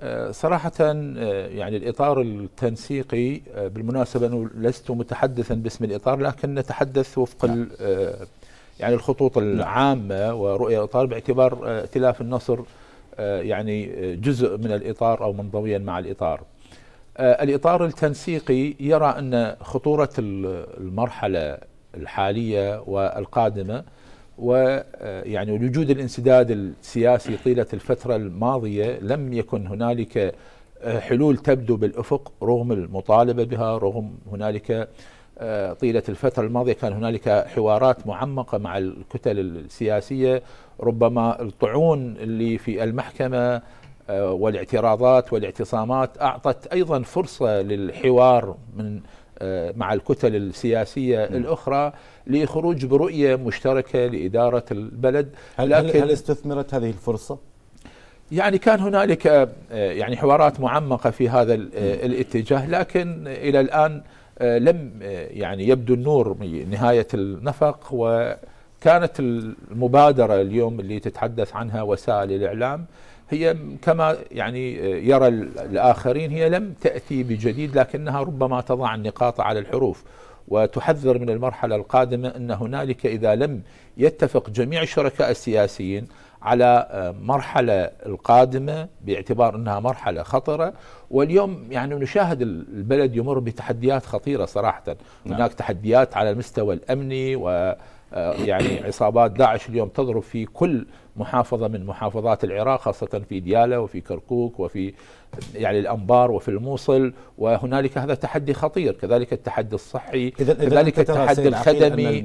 آه، صراحة آه، يعني الإطار التنسيقي آه، بالمناسبة أنه لست متحدثا باسم الإطار لكن نتحدث وفق نعم. يعني الخطوط نعم. العامة ورؤية الإطار باعتبار ائتلاف النصر يعني جزء من الإطار أو منضويا مع الإطار الإطار التنسيقي يرى أن خطورة المرحلة الحالية والقادمة ويعني آه، لوجود الانسداد السياسي طيلة الفترة الماضية لم يكن هنالك آه، حلول تبدو بالأفق رغم المطالبة بها رغم هنالك آه، طيلة الفترة الماضية كان هنالك حوارات معمقة مع الكتل السياسية ربما الطعون اللي في المحكمة والاعتراضات والاعتصامات أعطت أيضا فرصة للحوار من آه، مع الكتل السياسية م. نعم. الأخرى لخروج برؤية مشتركة لإدارة البلد هل, لكن هل استثمرت هذه الفرصة؟ يعني كان هنالك آه، يعني حوارات معمقة في هذا نعم. آه، الاتجاه لكن إلى الآن لم يعني يبدو النور نهاية النفق وكانت المبادرة اليوم اللي تتحدث عنها وسائل الإعلام هي كما يعني يرى الآخرين هي لم تأتي بجديد لكنها ربما تضع النقاط على الحروف وتحذر من المرحلة القادمة أن هنالك إذا لم يتفق جميع الشركاء السياسيين على آه، مرحلة القادمة باعتبار أنها مرحلة خطرة واليوم يعني نشاهد البلد يمر بتحديات خطيرة صراحة نعم. هناك تحديات على المستوى الأمني و آه، يعني عصابات داعش اليوم تضرب في كل محافظة من محافظات العراق خاصة في ديالى وفي كركوك وفي يعني الأنبار وفي الموصل وهنالك هذا تحدي خطير كذلك التحدي الصحي إذن كذلك إذن التحدي الخدمي